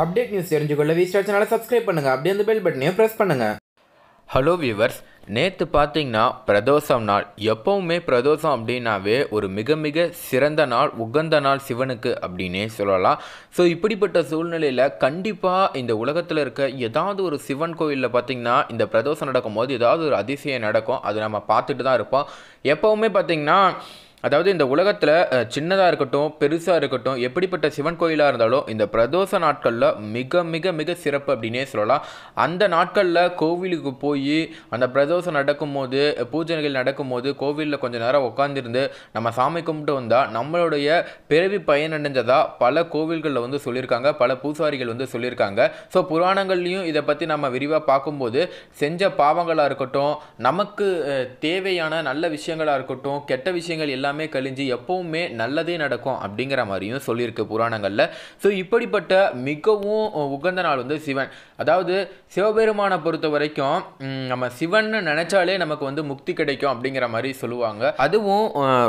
update news தெரிஞ்சுக்கொள்ள V star சேனலை subscribe பண்ணுங்கள் அப்படியே அந்த பெல் பட்டனையும் ப்ரெஸ் பண்ணுங்கள் ஹலோ வியூவர்ஸ் நேற்று பார்த்தீங்கன்னா பிரதோஷம் நாள் எப்போவுமே பிரதோஷம் அப்படின்னாவே ஒரு மிக மிக சிறந்த நாள் உகந்த நாள் சிவனுக்கு அப்படின்னே சொல்லலாம் ஸோ இப்படிப்பட்ட சூழ்நிலையில் கண்டிப்பாக இந்த உலகத்தில் இருக்க ஏதாவது ஒரு சிவன் கோயிலில் பார்த்திங்கன்னா இந்த பிரதோஷம் நடக்கும்போது ஏதாவது ஒரு அதிசயம் நடக்கும் அது நம்ம பார்த்துட்டு தான் இருப்போம் எப்போவுமே பார்த்திங்கன்னா அதாவது இந்த உலகத்தில் சின்னதாக இருக்கட்டும் பெருசாக இருக்கட்டும் எப்படிப்பட்ட சிவன் கோயிலாக இருந்தாலும் இந்த பிரதோஷ நாட்களில் மிக மிக மிக சிறப்பு அப்படின்னே சொல்லலாம் அந்த நாட்களில் கோவிலுக்கு போய் அந்த பிரதோஷம் நடக்கும்போது பூஜைகள் நடக்கும்போது கோவிலில் கொஞ்சம் நேரம் உட்காந்துருந்து நம்ம சாமி கும்பிட்டு வந்தால் நம்மளுடைய பிறவி பயனடைஞ்சதாக பல கோவில்களில் வந்து சொல்லியிருக்காங்க பல பூசாரிகள் வந்து சொல்லியிருக்காங்க ஸோ புராணங்கள்லேயும் இதை பற்றி நம்ம விரிவாக பார்க்கும்போது செஞ்ச பாவங்களாக இருக்கட்டும் நமக்கு தேவையான நல்ல விஷயங்களாக இருக்கட்டும் கெட்ட விஷயங்கள் எல்லாம் எல்லாமே கழிஞ்சு எப்போவுமே நல்லதே நடக்கும் அப்படிங்கிற மாதிரியும் சொல்லியிருக்கு புராணங்களில் ஸோ இப்படிப்பட்ட மிகவும் உகந்த நாள் வந்து சிவன் அதாவது சிவபெருமானை பொறுத்த வரைக்கும் நம்ம சிவன் நினச்சாலே நமக்கு வந்து முக்தி கிடைக்கும் அப்படிங்கிற மாதிரி சொல்லுவாங்க அதுவும்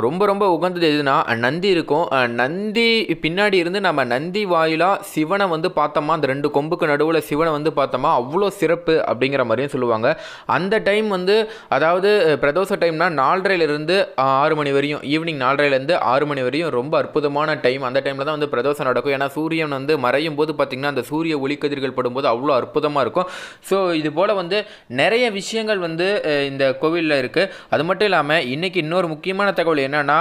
ரொம்ப ரொம்ப உகந்தது எதுனா நந்தி இருக்கும் நந்தி பின்னாடி இருந்து நம்ம நந்தி வாயிலாக சிவனை வந்து பார்த்தோமா அந்த ரெண்டு கொம்புக்கு நடுவில் சிவனை வந்து பார்த்தோமா அவ்வளோ சிறப்பு அப்படிங்கிற மாதிரியும் சொல்லுவாங்க அந்த டைம் வந்து அதாவது பிரதோஷ டைம்னா நாலரைலேருந்து ஆறு மணி வரையும் ஈவினிங் நாலரைலேருந்து ஆறு மணி வரையும் ரொம்ப அற்புதமான டைம் அந்த டைமில் தான் வந்து பிரதோஷம் நடக்கும் ஏன்னா சூரியன் வந்து மறையும் போது பார்த்திங்கன்னா அந்த சூரிய ஒளிக்கதிர்கள் படும்போது அவ்வளோ அற்புதமாக இருக்கும் ஸோ இது போல் வந்து நிறைய விஷயங்கள் வந்து இந்த கோவிலில் இருக்குது அது மட்டும் இல்லாமல் இன்றைக்கி இன்னொரு முக்கியமான தகவல் என்னென்னா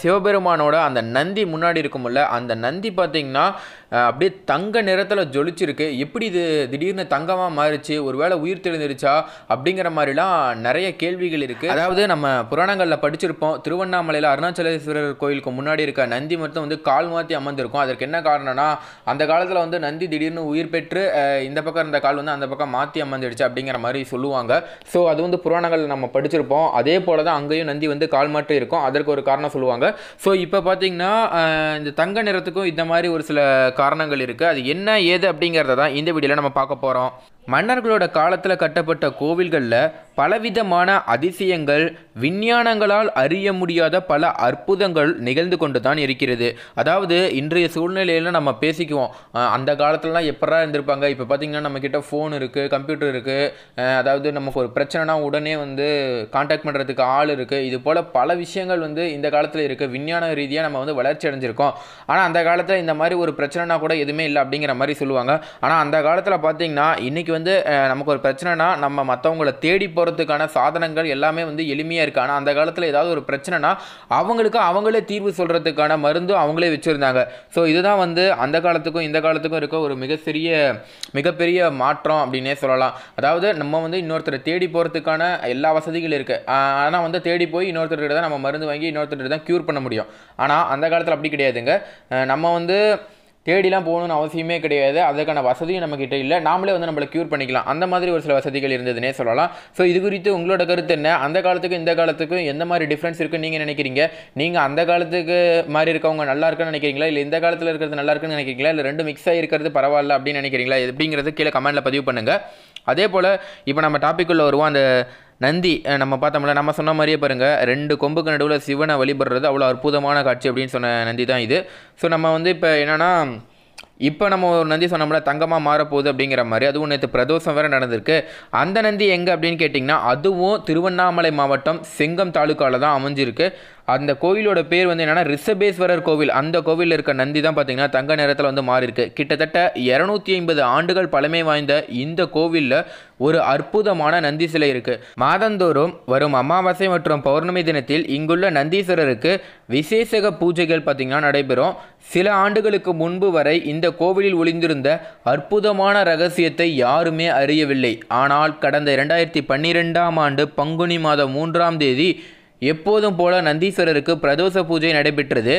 சிவபெருமானோட அந்த நந்தி முன்னாடி இருக்கும்ல அந்த நந்தி பார்த்திங்கன்னா அப்படியே தங்க நிறத்தில் ஜொலிச்சிருக்கு எப்படி இது திடீர்னு தங்கமாக மாறிச்சு ஒருவேளை உயிர் தெளிந்துருச்சா அப்படிங்கிற மாதிரிலாம் நிறைய கேள்விகள் இருக்குது அதாவது நம்ம புராணங்களில் படிச்சிருப்போம் திருவண்ணாமலையில் அருணாச்சலேஸ்வரர் கோயிலுக்கு முன்னாடி இருக்க நந்தி மட்டும் வந்து கால் மாற்றி அமர்ந்திருக்கும் அதற்கு என்ன காரணம்னா அந்த காலத்தில் வந்து நந்தி திடீர்னு உயிர் பெற்று இந்த பக்கம் இருந்த கால் வந்து அந்த பக்கம் மாற்றி அமர்ந்துடுச்சு அப்படிங்கிற மாதிரி சொல்லுவாங்க ஸோ அது வந்து புராணங்கள் நம்ம படிச்சிருப்போம் அதே போல் தான் அங்கேயும் நந்தி வந்து கால் மாற்றி இருக்கும் அதற்கு ஒரு காரணம் தான் சொல்லுவாங்க ஸோ இப்போ பார்த்தீங்கன்னா இந்த தங்க நிறத்துக்கும் இந்த மாதிரி ஒரு சில காரணங்கள் இருக்குது அது என்ன ஏது அப்படிங்கிறத தான் இந்த வீடியோவில் நம்ம பார்க்க போகிறோம் மன்னர்களோட காலத்தில் கட்டப்பட்ட கோவில்களில் பலவிதமான அதிசயங்கள் விஞ்ஞானங்களால் அறிய முடியாத பல அற்புதங்கள் நிகழ்ந்து கொண்டு தான் இருக்கிறது அதாவது இன்றைய சூழ்நிலையில் நம்ம பேசிக்குவோம் அந்த காலத்துலலாம் எப்படா இருந்திருப்பாங்க இப்போ பார்த்திங்கன்னா நம்மக்கிட்ட ஃபோன் இருக்குது கம்ப்யூட்டர் இருக்குது அதாவது நமக்கு ஒரு பிரச்சனைனா உடனே வந்து காண்டாக்ட் பண்ணுறதுக்கு ஆள் இருக்குது இது போல் பல விஷயங்கள் வந்து இந்த காலத்தில் இருக்குது விஞ்ஞான ரீதியாக நம்ம வந்து வளர்ச்சி அடைஞ்சிருக்கோம் ஆனால் அந்த காலத்தில் இந்த மாதிரி ஒரு பிரச்சனைனா கூட எதுவுமே இல்லை அப்படிங்கிற மாதிரி சொல்லுவாங்க ஆனால் அந்த காலத்தில் பார்த்திங்கன்னா இன்றைக்கி இன்றைக்கி வந்து நமக்கு ஒரு பிரச்சனைனா நம்ம மற்றவங்களை தேடி போகிறதுக்கான சாதனங்கள் எல்லாமே வந்து எளிமையாக இருக்குது ஆனால் அந்த காலத்தில் ஏதாவது ஒரு பிரச்சனைனா அவங்களுக்கு அவங்களே தீர்வு சொல்கிறதுக்கான மருந்தும் அவங்களே வச்சுருந்தாங்க ஸோ இதுதான் வந்து அந்த காலத்துக்கும் இந்த காலத்துக்கும் இருக்க ஒரு மிகச்சிறிய மிகப்பெரிய மாற்றம் அப்படின்னே சொல்லலாம் அதாவது நம்ம வந்து இன்னொருத்தரை தேடி போகிறதுக்கான எல்லா வசதிகளும் இருக்குது ஆனால் வந்து தேடி போய் இன்னொருத்தர்கிட்ட தான் நம்ம மருந்து வாங்கி இன்னொருத்தர்கிட்ட தான் க்யூர் பண்ண முடியும் ஆனால் அந்த காலத்தில் அப்படி கிடையாதுங்க நம்ம வந்து தேடிலாம் போகணுன்னு அவசியமே கிடையாது அதற்கான வசதியும் நம்மக்கிட்ட இல்லை நாமளே வந்து நம்மளை க்யூர் பண்ணிக்கலாம் அந்த மாதிரி ஒரு சில வசதிகள் இருந்ததுனே சொல்லலாம் ஸோ இது குறித்து உங்களோட கருத்து என்ன அந்த காலத்துக்கும் இந்த காலத்துக்கும் எந்த மாதிரி டிஃப்ரென்ஸ் இருக்குன்னு நீங்கள் நினைக்கிறீங்க நீங்கள் அந்த காலத்துக்கு மாதிரி இருக்கவங்க நல்லா இருக்குன்னு நினைக்கிறீங்களா இல்லை இந்த காலத்தில் இருக்கிறது நல்லா இருக்குன்னு நினைக்கிறீங்களா இல்லை ரெண்டு மிக்ஸ் ஆகிருக்கிறது பரவாயில்ல அப்படின்னு நினைக்கிறீங்களா எப்படிங்கிறது கீழே கமெண்ட்டில் பதிவு பண்ணுங்கள் அதே போல் இப்போ நம்ம டாப்பிக்குள்ளே வருவோம் அந்த நந்தி நம்ம பார்த்தோம்ல நம்ம சொன்ன மாதிரியே பாருங்கள் ரெண்டு கொம்புக்கு நடுவில் சிவனை வழிபடுறது அவ்வளோ அற்புதமான காட்சி அப்படின்னு சொன்ன நந்தி தான் இது ஸோ நம்ம வந்து இப்போ என்னென்னா இப்போ நம்ம ஒரு நந்தி சொன்னோம்ல தங்கமாக மாறப்போகுது அப்படிங்கிற மாதிரி அதுவும் நேற்று பிரதோஷம் வேறு நடந்திருக்கு அந்த நந்தி எங்கே அப்படின்னு கேட்டிங்கன்னா அதுவும் திருவண்ணாமலை மாவட்டம் செங்கம் தாலுக்காவில் தான் அமைஞ்சிருக்கு அந்த கோவிலோட பேர் வந்து என்னென்னா ரிஷபேஸ்வரர் கோவில் அந்த கோவிலில் இருக்க நந்தி தான் பார்த்தீங்கன்னா தங்க நேரத்தில் வந்து மாறி இருக்கு கிட்டத்தட்ட இரநூத்தி ஐம்பது ஆண்டுகள் பழமை வாய்ந்த இந்த கோவிலில் ஒரு அற்புதமான நந்தி சிலை இருக்கு மாதந்தோறும் வரும் அமாவாசை மற்றும் பௌர்ணமி தினத்தில் இங்குள்ள நந்தீஸ்வரருக்கு விசேஷக பூஜைகள் பார்த்தீங்கன்னா நடைபெறும் சில ஆண்டுகளுக்கு முன்பு வரை இந்த கோவிலில் ஒளிந்திருந்த அற்புதமான ரகசியத்தை யாருமே அறியவில்லை ஆனால் கடந்த இரண்டாயிரத்தி பன்னிரெண்டாம் ஆண்டு பங்குனி மாதம் மூன்றாம் தேதி எப்போதும் போல நந்தீஸ்வரருக்கு பிரதோஷ பூஜை நடைபெற்றது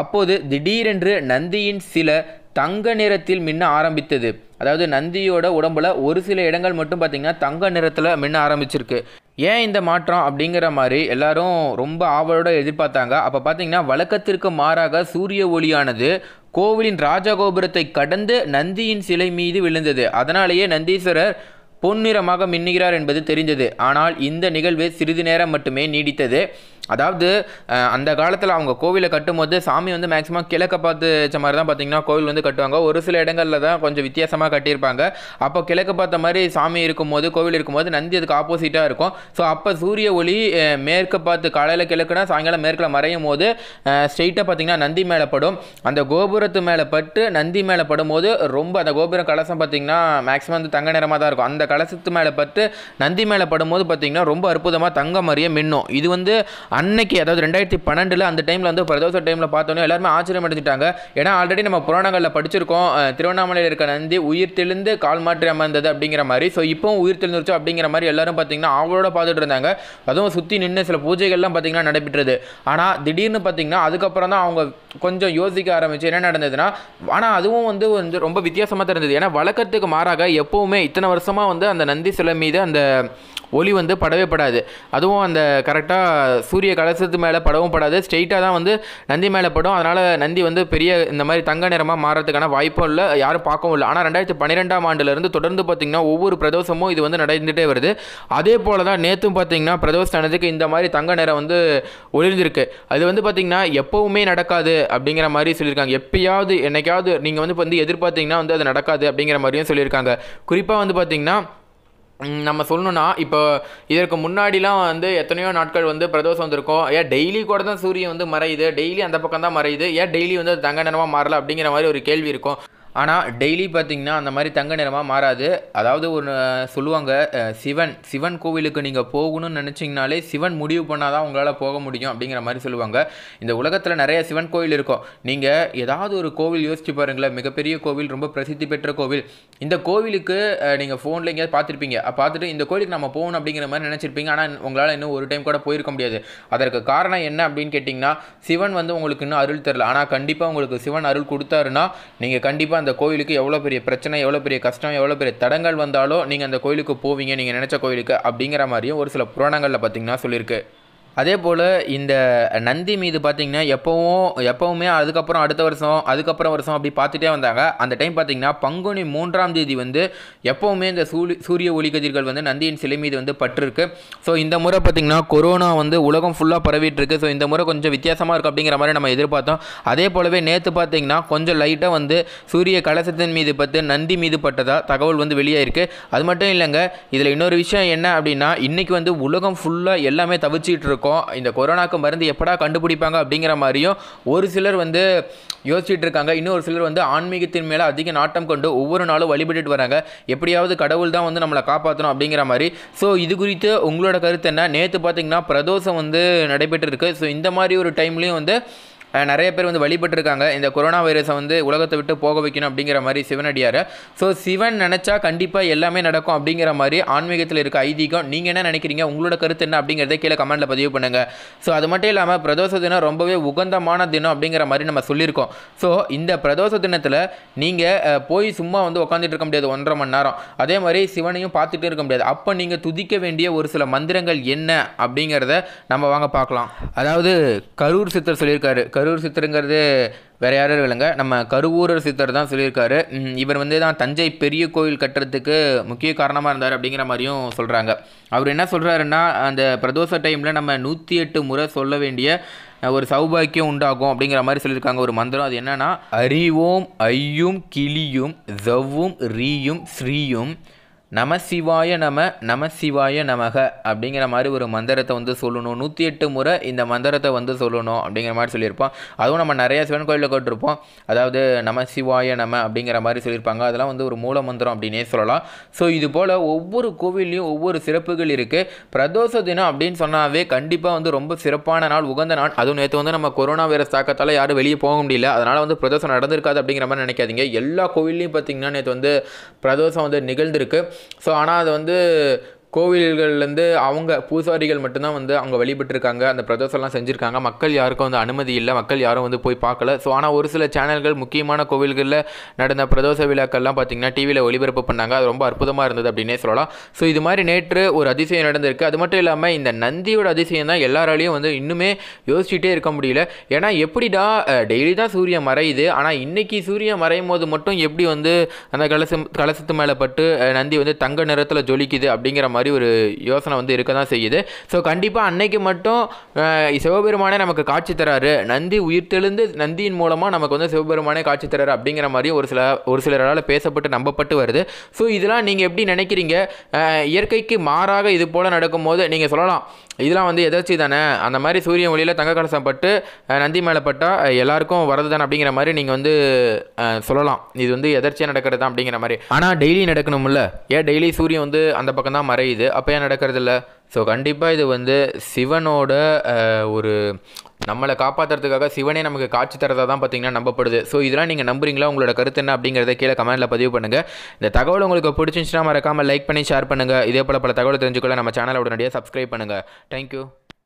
அப்போது திடீரென்று நந்தியின் சில தங்க நிறத்தில் மின்ன ஆரம்பித்தது அதாவது நந்தியோட உடம்புல ஒரு சில இடங்கள் மட்டும் பார்த்தீங்கன்னா தங்க நிறத்தில் மின்ன ஆரம்பிச்சிருக்கு ஏன் இந்த மாற்றம் அப்படிங்கிற மாதிரி எல்லாரும் ரொம்ப ஆவலோட எதிர்பார்த்தாங்க அப்போ பார்த்தீங்கன்னா வழக்கத்திற்கு மாறாக சூரிய ஒளியானது கோவிலின் ராஜகோபுரத்தை கடந்து நந்தியின் சிலை மீது விழுந்தது அதனாலேயே நந்தீஸ்வரர் பொன்னிறமாக மின்னுகிறார் என்பது தெரிந்தது ஆனால் இந்த நிகழ்வு சிறிது நேரம் மட்டுமே நீடித்தது அதாவது அந்த காலத்தில் அவங்க கோவிலை கட்டும்போது சாமி வந்து மேக்ஸிமம் கிழக்க பார்த்து வச்ச மாதிரி தான் பார்த்தீங்கன்னா கோவில் வந்து கட்டுவாங்க ஒரு சில இடங்களில் தான் கொஞ்சம் வித்தியாசமாக கட்டியிருப்பாங்க அப்போ கிழக்க பார்த்த மாதிரி சாமி இருக்கும்போது கோவில் இருக்கும்போது நந்தி அதுக்கு ஆப்போசிட்டாக இருக்கும் ஸோ அப்போ சூரிய ஒளி மேற்கு பார்த்து காலையில் கிழக்குனா சாயங்காலம் மேற்கில் மறையும் போது ஸ்ட்ரெயிட்டாக பார்த்தீங்கன்னா நந்தி மேலே படும் அந்த கோபுரத்து மேலே பட்டு நந்தி மேலே படும்போது ரொம்ப அந்த கோபுரம் கலசம் பார்த்திங்கன்னா மேக்ஸிமம் வந்து தங்க நிறமாக தான் இருக்கும் அந்த கலசத்து மேலே பட்டு நந்தி மேலே படும்போது பார்த்திங்கன்னா ரொம்ப அற்புதமாக தங்க மாதிரியே மின்னும் இது வந்து அன்னைக்கு அதாவது ரெண்டாயிரத்தி பன்னெண்டில் அந்த டைமில் வந்து பிரதோஷ டைமில் பார்த்தோன்னே எல்லாருமே ஆச்சரியம் அடைஞ்சிட்டாங்க ஏன்னா ஆல்ரெடி நம்ம புராணங்களில் படிச்சிருக்கோம் திருவண்ணாமலையில் இருக்க நந்தி உயிர் தெளிந்து கால் மாற்றி அமர்ந்தது அப்படிங்கிற மாதிரி ஸோ இப்போவும் உயிர் தெளிந்துருச்சு அப்படிங்கிற மாதிரி எல்லாரும் பார்த்தீங்கன்னா அவங்களோட பார்த்துட்டு இருந்தாங்க அதுவும் சுற்றி நின்று சில பூஜைகள்லாம் பார்த்தீங்கன்னா நடைபெற்றது ஆனால் திடீர்னு பார்த்தீங்கன்னா அதுக்கப்புறம் தான் அவங்க கொஞ்சம் யோசிக்க ஆரம்பிச்சு என்ன நடந்ததுன்னா ஆனால் அதுவும் வந்து வந்து ரொம்ப வித்தியாசமாக தான் இருந்தது ஏன்னா வழக்கத்துக்கு மாறாக எப்போவுமே இத்தனை வருஷமாக வந்து அந்த நந்தி சிலை மீது அந்த ஒளி வந்து படவே படாது அதுவும் அந்த கரெக்டாக சூரிய சூரிய கலசத்து மேலே படவும் படாது ஸ்ட்ரெயிட்டாக தான் வந்து நந்தி மேலே படும் அதனால் நந்தி வந்து பெரிய இந்த மாதிரி தங்க நிறமாக மாறதுக்கான வாய்ப்பும் இல்லை யாரும் பார்க்கவும் இல்லை ஆனால் ரெண்டாயிரத்தி பன்னிரெண்டாம் ஆண்டுலேருந்து தொடர்ந்து பார்த்திங்கன்னா ஒவ்வொரு பிரதோஷமும் இது வந்து நடந்துகிட்டே வருது அதே போல் தான் நேற்றும் பார்த்திங்கன்னா பிரதோஷத்துக்கு இந்த மாதிரி தங்க நிறம் வந்து ஒளிர்ந்திருக்கு அது வந்து பார்த்திங்கன்னா எப்போவுமே நடக்காது அப்படிங்கிற மாதிரி சொல்லியிருக்காங்க எப்பயாவது என்னைக்காவது நீங்கள் வந்து இப்போ வந்து எதிர்பார்த்திங்கன்னா வந்து அது நடக்காது அப்படிங்கிற மாதிரியும் சொல்லியிருக்காங்க குறிப்பாக வந்து பார்த்திங்கன்னா நம்ம சொல்லணும்னா இப்போ இதற்கு முன்னாடிலாம் வந்து எத்தனையோ நாட்கள் வந்து பிரதோஷம் வந்திருக்கும் ஏன் டெய்லி கூட தான் சூரியன் வந்து மறையுது டெய்லி அந்த பக்கம் தான் மறையுது ஏன் டெய்லி வந்து அது தங்க நிறமாக மாறல அப்படிங்கிற மாதிரி ஒரு கேள்வி இருக்கும் ஆனால் டெய்லி பார்த்திங்கன்னா அந்த மாதிரி தங்க நிறமாக மாறாது அதாவது ஒன்று சொல்லுவாங்க சிவன் சிவன் கோவிலுக்கு நீங்கள் போகணும்னு நினச்சிங்கனாலே சிவன் முடிவு பண்ணால் தான் உங்களால் போக முடியும் அப்படிங்கிற மாதிரி சொல்லுவாங்க இந்த உலகத்தில் நிறைய சிவன் கோவில் இருக்கும் நீங்கள் ஏதாவது ஒரு கோவில் யோசிச்சு பாருங்களேன் மிகப்பெரிய கோவில் ரொம்ப பிரசித்தி பெற்ற கோவில் இந்த கோவிலுக்கு நீங்கள் ஃபோனில் எங்கேயாவது பார்த்துருப்பீங்க பார்த்துட்டு இந்த கோவிலுக்கு நம்ம போகணும் அப்படிங்கிற மாதிரி நினச்சிருப்பீங்க ஆனால் உங்களால் இன்னும் ஒரு டைம் கூட போயிருக்க முடியாது அதற்கு காரணம் என்ன அப்படின்னு கேட்டிங்கன்னா சிவன் வந்து உங்களுக்கு இன்னும் அருள் தெரில ஆனால் கண்டிப்பாக உங்களுக்கு சிவன் அருள் கொடுத்தாருன்னா நீங்கள் கண்டிப்பாக அந்த கோயிலுக்கு எவ்வளோ பெரிய பிரச்சனை எவ்வளோ பெரிய கஷ்டம் எவ்வளோ பெரிய தடங்கள் வந்தாலும் நீங்கள் அந்த கோயிலுக்கு போவீங்க நீங்கள் நினச்ச கோயிலுக்கு அப்படிங்கிற மாதிரியும் ஒரு சில புராணங்களில் பார்த்தீங்கன்னா சொல்லியிருக்கு அதே போல் இந்த நந்தி மீது பார்த்திங்கன்னா எப்போவும் எப்போவுமே அதுக்கப்புறம் அடுத்த வருஷம் அதுக்கப்புறம் வருஷம் அப்படி பார்த்துட்டே வந்தாங்க அந்த டைம் பார்த்திங்கன்னா பங்குனி மூன்றாம் தேதி வந்து எப்போவுமே இந்த சூரிய சூரிய ஒளிக்கதிர்கள் வந்து நந்தியின் சிலை மீது வந்து பட்டிருக்கு ஸோ இந்த முறை பார்த்திங்கன்னா கொரோனா வந்து உலகம் ஃபுல்லாக பரவிட்டுருக்கு ஸோ இந்த முறை கொஞ்சம் வித்தியாசமாக இருக்குது அப்படிங்கிற மாதிரி நம்ம எதிர்பார்த்தோம் அதே போலவே நேற்று பார்த்திங்கன்னா கொஞ்சம் லைட்டாக வந்து சூரிய கலசத்தின் மீது பார்த்து நந்தி மீது பட்டதாக தகவல் வந்து வெளியாயிருக்கு அது மட்டும் இல்லைங்க இதில் இன்னொரு விஷயம் என்ன அப்படின்னா இன்றைக்கி வந்து உலகம் ஃபுல்லாக எல்லாமே தவிச்சிட்டு இருக்கும் இந்த கொரோனாக்கு மருந்து எப்படா கண்டுபிடிப்பாங்க அப்படிங்கிற மாதிரியும் ஒரு சிலர் வந்து யோசிச்சுட்டு இருக்காங்க இன்னொரு சிலர் வந்து ஆன்மீகத்தின் மேலே அதிக நாட்டம் கொண்டு ஒவ்வொரு நாளும் வழிபட்டுட்டு வராங்க எப்படியாவது கடவுள் தான் வந்து நம்மளை காப்பாற்றணும் அப்படிங்கிற மாதிரி ஸோ இது குறித்து உங்களோட கருத்து என்ன நேற்று பார்த்தீங்கன்னா பிரதோஷம் வந்து நடைபெற்றிருக்கு ஸோ இந்த மாதிரி ஒரு டைம்லேயும் வந்து நிறைய பேர் வந்து வழிபட்டிருக்காங்க இந்த கொரோனா வைரஸை வந்து உலகத்தை விட்டு போக வைக்கணும் அப்படிங்கிற மாதிரி சிவனடியார் ஸோ சிவன் நினச்சா கண்டிப்பாக எல்லாமே நடக்கும் அப்படிங்கிற மாதிரி ஆன்மீகத்தில் இருக்க ஐதீகம் நீங்கள் என்ன நினைக்கிறீங்க உங்களோட கருத்து என்ன அப்படிங்கிறத கீழே கமெண்ட்டில் பதிவு பண்ணுங்கள் ஸோ அது மட்டும் இல்லாமல் பிரதோஷ தினம் ரொம்பவே உகந்தமான தினம் அப்படிங்கிற மாதிரி நம்ம சொல்லியிருக்கோம் ஸோ இந்த பிரதோஷ தினத்தில் நீங்கள் போய் சும்மா வந்து உட்காந்துட்டு இருக்க முடியாது ஒன்றரை மணி நேரம் அதே மாதிரி சிவனையும் பார்த்துட்டு இருக்க முடியாது அப்போ நீங்கள் துதிக்க வேண்டிய ஒரு சில மந்திரங்கள் என்ன அப்படிங்கிறத நம்ம வாங்க பார்க்கலாம் அதாவது கரூர் சித்தர் சொல்லியிருக்காரு கரூர் சித்தருங்கிறது வேறு யாரும் இல்லைங்க நம்ம கருவூரர் சித்தர் தான் சொல்லியிருக்காரு இவர் வந்து தான் தஞ்சை பெரிய கோயில் கட்டுறதுக்கு முக்கிய காரணமாக இருந்தார் அப்படிங்கிற மாதிரியும் சொல்கிறாங்க அவர் என்ன சொல்கிறாருன்னா அந்த பிரதோஷ டைமில் நம்ம நூற்றி எட்டு முறை சொல்ல வேண்டிய ஒரு சௌபாக்கியம் உண்டாகும் அப்படிங்கிற மாதிரி சொல்லியிருக்காங்க ஒரு மந்திரம் அது என்னென்னா அறிவோம் ஐயும் கிளியும் ஜவ்வும் ரீயும் ஸ்ரீயும் நம சிவாய நம நம சிவாய நமக அப்படிங்கிற மாதிரி ஒரு மந்திரத்தை வந்து சொல்லணும் நூற்றி எட்டு முறை இந்த மந்திரத்தை வந்து சொல்லணும் அப்படிங்கிற மாதிரி சொல்லியிருப்போம் அதுவும் நம்ம நிறையா சிவன் கோயிலில் கேட்டிருப்போம் அதாவது நம சிவாய நம அப்படிங்கிற மாதிரி சொல்லியிருப்பாங்க அதெல்லாம் வந்து ஒரு மூல மந்திரம் அப்படின்னே சொல்லலாம் ஸோ இது போல் ஒவ்வொரு கோவில்லையும் ஒவ்வொரு சிறப்புகள் இருக்குது பிரதோஷ தினம் அப்படின்னு சொன்னாவே கண்டிப்பாக வந்து ரொம்ப சிறப்பான நாள் உகந்த நாள் அதுவும் நேற்று வந்து நம்ம கொரோனா வைரஸ் தாக்கத்தால் யாரும் வெளியே போக முடியல அதனால் வந்து பிரதோஷம் நடந்திருக்காது அப்படிங்கிற மாதிரி நினைக்காதீங்க எல்லா கோவில்லையும் பார்த்திங்கன்னா நேற்று வந்து பிரதோஷம் வந்து நிகழ்ந்திருக்கு ஸோ ஆனால் அது வந்து கோவில்கள்லேருந்து அவங்க பூசாரிகள் மட்டும்தான் வந்து அவங்க வழிபட்டுருக்காங்க அந்த பிரதோஷம்லாம் செஞ்சுருக்காங்க மக்கள் யாருக்கும் வந்து அனுமதி இல்லை மக்கள் யாரும் வந்து போய் பார்க்கல ஸோ ஆனால் ஒரு சில சேனல்கள் முக்கியமான கோவில்களில் நடந்த பிரதோஷ விழாக்கள்லாம் பார்த்திங்கன்னா டிவியில் ஒளிபரப்பு பண்ணாங்க அது ரொம்ப அற்புதமாக இருந்தது அப்படின்னே சொல்லலாம் ஸோ இது மாதிரி நேற்று ஒரு அதிசயம் நடந்திருக்கு அது மட்டும் இல்லாமல் இந்த நந்தியோட அதிசயம் தான் எல்லாராலையும் வந்து இன்னுமே யோசிச்சுட்டே இருக்க முடியல ஏன்னா எப்படிடா டெய்லி தான் சூரியன் மறையுது ஆனால் இன்றைக்கி சூரியன் மறையும் போது மட்டும் எப்படி வந்து அந்த கலசம் கலசத்து மேலே பட்டு நந்தி வந்து தங்க நிறத்தில் ஜொலிக்குது அப்படிங்கிற மாதிரி மாதிரி ஒரு யோசனை வந்து இருக்க தான் செய்யுது ஸோ கண்டிப்பாக அன்னைக்கு மட்டும் சிவபெருமானே நமக்கு காட்சி தராரு நந்தி உயிர் தெழுந்து நந்தியின் மூலமாக நமக்கு வந்து சிவபெருமானே காட்சி தராரு அப்படிங்கிற மாதிரி ஒரு சில ஒரு சிலரால் பேசப்பட்டு நம்பப்பட்டு வருது ஸோ இதெல்லாம் நீங்கள் எப்படி நினைக்கிறீங்க இயற்கைக்கு மாறாக இது போல் நடக்கும்போது நீங்கள் சொல்லலாம் இதெல்லாம் வந்து எதாச்சி தானே அந்த மாதிரி சூரிய ஒளியில் தங்க கலசம் பட்டு நந்தி மேலே பட்டால் எல்லாருக்கும் வரது தானே அப்படிங்கிற மாதிரி நீங்கள் வந்து சொல்லலாம் இது வந்து எதர்ச்சியாக நடக்கிறது தான் அப்படிங்கிற மாதிரி ஆனால் டெய்லி நடக்கணும்ல ஏன் டெய்லி சூரியன் வந்து அந்த பக்கம் தான் மறையுது அப்போ ஏன் நடக்கிறது இல்லை ஸோ கண்டிப்பாக இது வந்து சிவனோட ஒரு நம்மளை காப்பாற்றுறதுக்காக சிவனே நமக்கு காட்சி தரதாக தான் பார்த்தீங்கன்னா நம்பப்படுது ஸோ இதெல்லாம் நீங்கள் நம்புறீங்களா உங்களோட கருத்து என்ன அப்படிங்கிறத கீழே கமெண்ட்டில் பதிவு பண்ணுங்கள் இந்த தகவல் உங்களுக்கு பிடிச்சிருந்துச்சுன்னா மறக்காமல் லைக் பண்ணி ஷேர் பண்ணுங்கள் இதே போல் பல தகவல் தெரிஞ்சுக்கொள்ள நம்ம சேனலை உடனடியாக சப்ஸ்கிரைப் பண்ணுங்கள் தேங்க்யூ